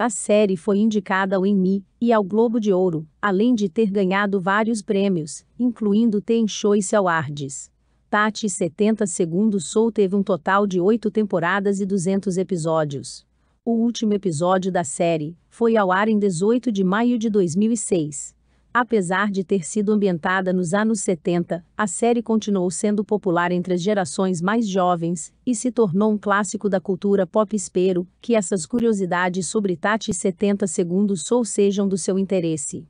A série foi indicada ao Emmy e ao Globo de Ouro, além de ter ganhado vários prêmios, incluindo Ten Choice Awards. Tati 70 Segundos Soul teve um total de oito temporadas e 200 episódios. O último episódio da série foi ao ar em 18 de maio de 2006. Apesar de ter sido ambientada nos anos 70, a série continuou sendo popular entre as gerações mais jovens e se tornou um clássico da cultura pop. Espero que essas curiosidades sobre Tati 70 Segundos Soul sejam do seu interesse.